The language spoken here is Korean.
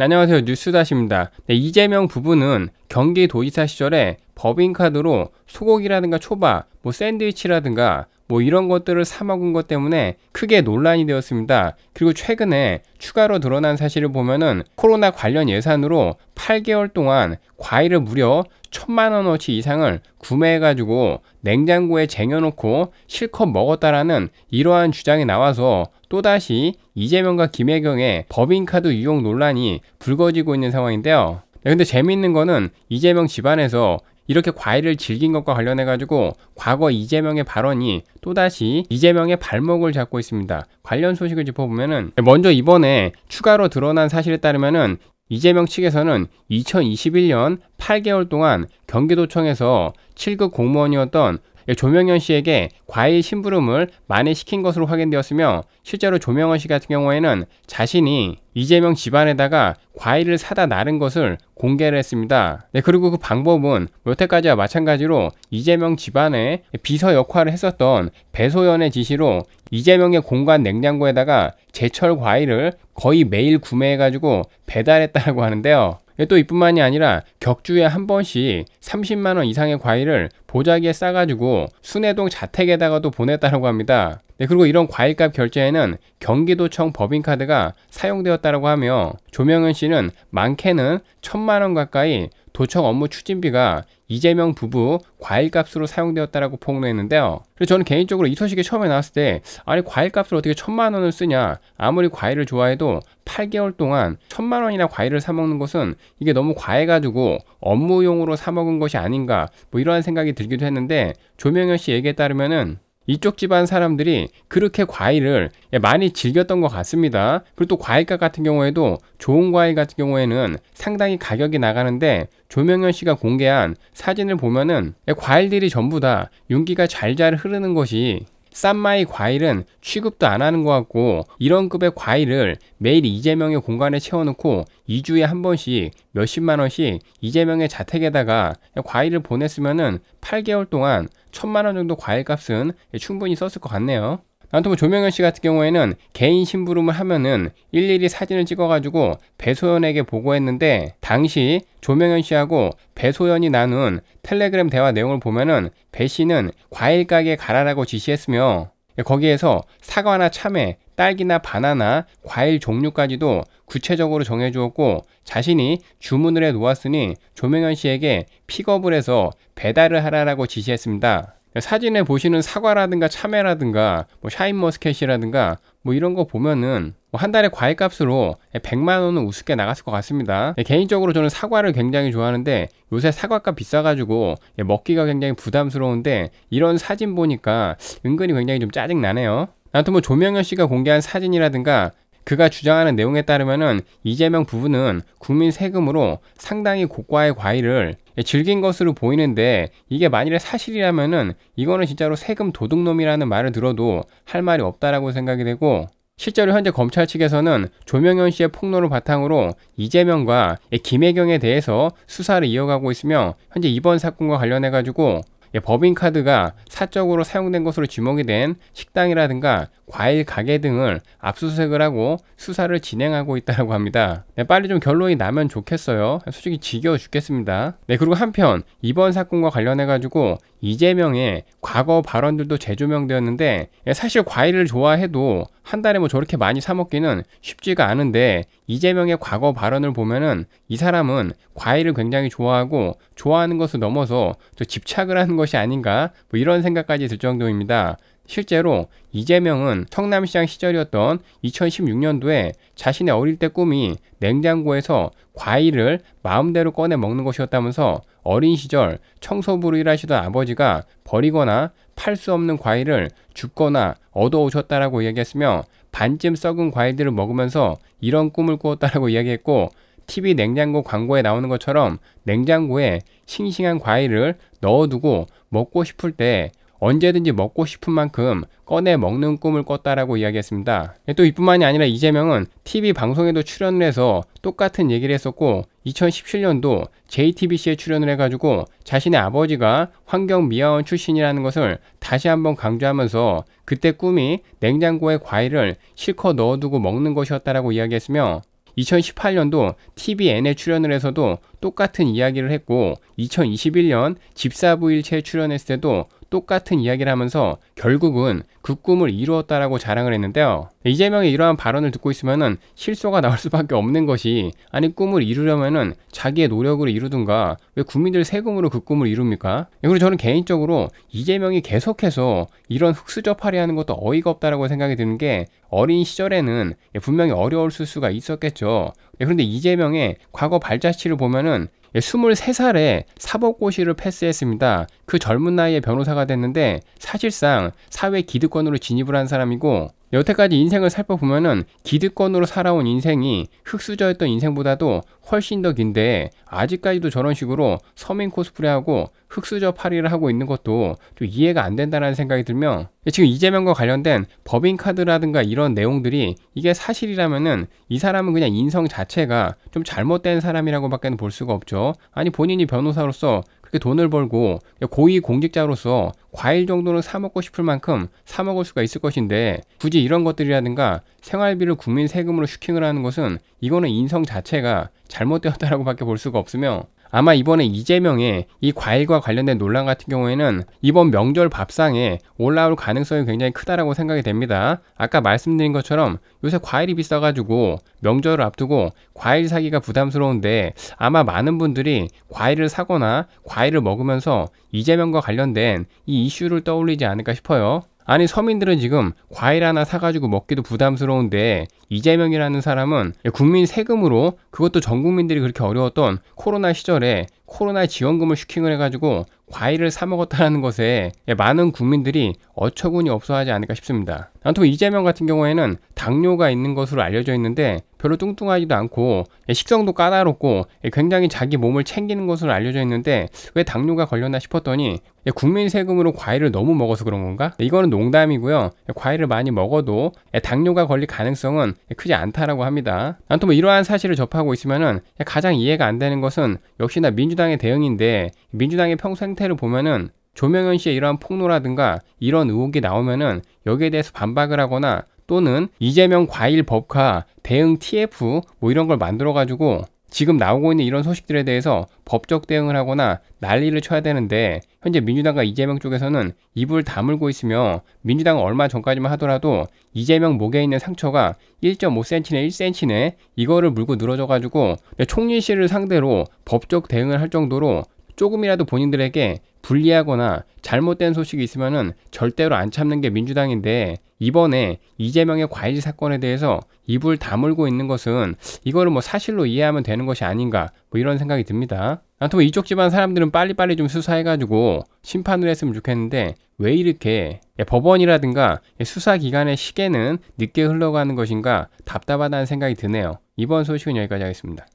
안녕하세요 뉴스다시입니다 네, 이재명 부부는 경기도지사 시절에 법인카드로 소고기라든가 초밥 뭐 샌드위치라든가 뭐 이런 것들을 사 먹은 것 때문에 크게 논란이 되었습니다. 그리고 최근에 추가로 드러난 사실을 보면은 코로나 관련 예산으로 8개월 동안 과일을 무려 천만 원어치 이상을 구매해가지고 냉장고에 쟁여놓고 실컷 먹었다라는 이러한 주장이 나와서 또다시 이재명과 김혜경의 법인카드 유용 논란이 불거지고 있는 상황인데요. 네, 근데 재미있는 거는 이재명 집안에서 이렇게 과일을 즐긴 것과 관련해 가지고 과거 이재명의 발언이 또다시 이재명의 발목을 잡고 있습니다. 관련 소식을 짚어보면은 먼저 이번에 추가로 드러난 사실에 따르면은 이재명 측에서는 2021년 8개월 동안 경기도청에서 7급 공무원이었던 예, 조명현 씨에게 과일 심부름을 많이 시킨 것으로 확인되었으며 실제로 조명현 씨 같은 경우에는 자신이 이재명 집안에다가 과일을 사다 나른 것을 공개를 했습니다. 네, 그리고 그 방법은 뭐 여태까지와 마찬가지로 이재명 집안의 비서 역할을 했었던 배소연의 지시로 이재명의 공간 냉장고에다가 제철 과일을 거의 매일 구매해가지고 배달했다고 하는데요. 예, 또 이뿐만이 아니라 격주에 한 번씩 30만원 이상의 과일을 보자기에 싸가지고 순회동 자택에다가도 보냈다고 합니다. 네, 그리고 이런 과일값 결제에는 경기도청 법인카드가 사용되었다고 하며 조명현 씨는 많게는 천만 원 가까이 도청 업무 추진비가 이재명 부부 과일값으로 사용되었다라고 폭로했는데요. 그래서 저는 개인적으로 이 소식이 처음에 나왔을 때 아니 과일값을 어떻게 천만 원을 쓰냐 아무리 과일을 좋아해도 8개월 동안 천만 원이나 과일을 사 먹는 것은 이게 너무 과해가지고 업무용으로 사 먹은 것이 아닌가 뭐 이러한 생각이 들기도 했는데 조명현 씨 얘기에 따르면은 이쪽 집안 사람들이 그렇게 과일을 많이 즐겼던 것 같습니다. 그리고 또 과일값 같은 경우에도 좋은 과일 같은 경우에는 상당히 가격이 나가는데 조명현 씨가 공개한 사진을 보면은 예, 과일들이 전부 다 윤기가 잘 잘 흐르는 것이 싼 마이 과일은 취급도 안 하는 것 같고 이런 급의 과일을 매일 이재명의 공간에 채워놓고 2주에 한 번씩 몇십만 원씩 이재명의 자택에다가 과일을 보냈으면은 8개월 동안 천만 원 정도 과일값은 충분히 썼을 것 같네요. 아무튼 뭐 조명현 씨 같은 경우에는 개인 심부름을 하면은 일일이 사진을 찍어가지고 배소연에게 보고했는데 당시 조명현 씨하고 배소연이 나눈 텔레그램 대화 내용을 보면은 배 씨는 과일 가게 가라라고 지시했으며 거기에서 사과나 참외, 딸기나 바나나, 과일 종류까지도 구체적으로 정해주었고 자신이 주문을 해 놓았으니 조명현 씨에게 픽업을 해서 배달을 하라라고 지시했습니다. 사진에 보시는 사과라든가 참외라든가 뭐 샤인머스켓이라든가 뭐 이런 거 보면은 뭐한 달에 과일 값으로 100만 원은 우습게 나갔을 것 같습니다. 예, 개인적으로 저는 사과를 굉장히 좋아하는데 요새 사과값 비싸가지고 예, 먹기가 굉장히 부담스러운데 이런 사진 보니까 은근히 굉장히 좀 짜증 나네요. 아무튼 뭐 조명현 씨가 공개한 사진이라든가 그가 주장하는 내용에 따르면 이재명 부부는 국민 세금으로 상당히 고가의 과일을 즐긴 것으로 보이는데 이게 만일에 사실이라면 이거는 진짜로 세금 도둑놈이라는 말을 들어도 할 말이 없다라고 생각이 되고 실제로 현재 검찰 측에서는 조명현 씨의 폭로를 바탕으로 이재명과 김혜경에 대해서 수사를 이어가고 있으며 현재 이번 사건과 관련해 가지고 예, 법인카드가 사적으로 사용된 것으로 지목이 된 식당이라든가 과일 가게 등을 압수수색을 하고 수사를 진행하고 있다고 합니다. 네, 빨리 좀 결론이 나면 좋겠어요. 솔직히 지겨워 죽겠습니다. 네, 그리고 한편 이번 사건과 관련해가지고 이재명의 과거 발언들도 재조명되었는데 예, 사실 과일을 좋아해도 한 달에 뭐 저렇게 많이 사먹기는 쉽지가 않은데 이재명의 과거 발언을 보면은 이 사람은 과일을 굉장히 좋아하고 좋아하는 것을 넘어서 또 집착을 하는 것이 아닌가 뭐 이런 생각까지 들 정도입니다. 실제로 이재명은 청남시장 시절이었던 2016년도에 자신의 어릴 때 꿈이 냉장고에서 과일을 마음대로 꺼내 먹는 것이었다면서 어린 시절 청소부로 일하시던 아버지가 버리거나 팔수 없는 과일을 죽거나 얻어오셨다라고 이야기했으며 반쯤 썩은 과일들을 먹으면서 이런 꿈을 꾸었다라고 이야기했고 TV 냉장고 광고에 나오는 것처럼 냉장고에 싱싱한 과일을 넣어두고 먹고 싶을 때 언제든지 먹고 싶은 만큼 꺼내 먹는 꿈을 꿨다라고 이야기했습니다. 네, 또 이뿐만이 아니라 이재명은 TV 방송에도 출연을 해서 똑같은 얘기를 했었고 2017년도 JTBC에 출연을 해가지고 자신의 아버지가 환경미화원 출신이라는 것을 다시 한번 강조하면서 그때 꿈이 냉장고에 과일을 실컷 넣어두고 먹는 것이었다라고 이야기했으며 2018년도 TVN에 출연을 해서도 똑같은 이야기를 했고 2021년 집사부일체에 출연했을 때도 똑같은 이야기를 하면서 결국은 그 꿈을 이루었다라고 자랑을 했는데요. 이재명의 이러한 발언을 듣고 있으면 실소가 나올 수밖에 없는 것이 아니 꿈을 이루려면 자기의 노력으로 이루든가 왜 국민들 세금으로 그 꿈을 이룹니까? 예, 그리고 저는 개인적으로 이재명이 계속해서 이런 흑수저파리 하는 것도 어이가 없다라고 생각이 드는 게 어린 시절에는 예, 분명히 어려울 수가 있었겠죠. 예, 그런데 이재명의 과거 발자취를 보면은 23살에 예, 사법고시를 패스했습니다. 그 젊은 나이에 변호사가 됐는데 사실상 사회 기득권으로 진입을 한 사람이고 여태까지 인생을 살펴보면은 기득권으로 살아온 인생이 흙수저였던 인생보다도 훨씬 더 긴데 아직까지도 저런 식으로 서민 코스프레하고 흙수저 파리를 하고 있는 것도 좀 이해가 안 된다는 생각이 들며 지금 이재명과 관련된 법인카드라든가 이런 내용들이 이게 사실이라면은 이 사람은 그냥 인성 자체가 좀 잘못된 사람이라고밖에 볼 수가 없죠. 아니 본인이 변호사로서 그 돈을 벌고 고위 공직자로서 과일 정도는 사 먹고 싶을 만큼 사 먹을 수가 있을 것인데 굳이 이런 것들이라든가 생활비를 국민 세금으로 슈킹을 하는 것은 이거는 인성 자체가 잘못되었다라고 밖에 볼 수가 없으며 아마 이번에 이재명의 이 과일과 관련된 논란 같은 경우에는 이번 명절 밥상에 올라올 가능성이 굉장히 크다라고 생각이 됩니다. 아까 말씀드린 것처럼 요새 과일이 비싸가지고 명절을 앞두고 과일 사기가 부담스러운데 아마 많은 분들이 과일을 사거나 과일을 먹으면서 이재명과 관련된 이 이슈를 떠올리지 않을까 싶어요. 아니 서민들은 지금 과일 하나 사가지고 먹기도 부담스러운데 이재명이라는 사람은 국민 세금으로 그것도 전 국민들이 그렇게 어려웠던 코로나 시절에 코로나 지원금을 슈킹을 해가지고 과일을 사 먹었다라는 것에 많은 국민들이 어처구니 없어하지 않을까 싶습니다. 아무튼 이재명 같은 경우에는 당뇨가 있는 것으로 알려져 있는데 별로 뚱뚱하지도 않고 예, 식성도 까다롭고 예, 굉장히 자기 몸을 챙기는 것으로 알려져 있는데 왜 당뇨가 걸렸나 싶었더니 예, 국민 세금으로 과일을 너무 먹어서 그런 건가? 이거는 농담이고요. 과일을 많이 먹어도 당뇨가 걸릴 가능성은 크지 않다라고 합니다. 아무튼 뭐 이러한 사실을 접하고 있으면은 가장 이해가 안 되는 것은 역시나 민주당의 대응인데 민주당의 평생태를 보면은 조명현 씨의 이러한 폭로라든가 이런 의혹이 나오면은 여기에 대해서 반박을 하거나 또는 이재명 과일 법화 대응 TF 뭐 이런 걸 만들어 가지고 지금 나오고 있는 이런 소식들에 대해서 법적 대응을 하거나 난리를 쳐야 되는데 현재 민주당과 이재명 쪽에서는 입을 다물고 있으며 민주당은 얼마 전까지만 하더라도 이재명 목에 있는 상처가 1 5 c m 내1 c m 내 이거를 물고 늘어져 가지고 총리실을 상대로 법적 대응을 할 정도로 조금이라도 본인들에게 불리하거나 잘못된 소식이 있으면 절대로 안 참는 게 민주당인데 이번에 이재명의 과일 사건에 대해서 입을 다물고 있는 것은 이거를 뭐 사실로 이해하면 되는 것이 아닌가 뭐 이런 생각이 듭니다. 아무튼 이쪽 집안 사람들은 빨리빨리 좀 수사해가지고 심판을 했으면 좋겠는데 왜 이렇게 예, 법원이라든가 예, 수사기관의 시계는 늦게 흘러가는 것인가 답답하다는 생각이 드네요. 이번 소식은 여기까지 하겠습니다.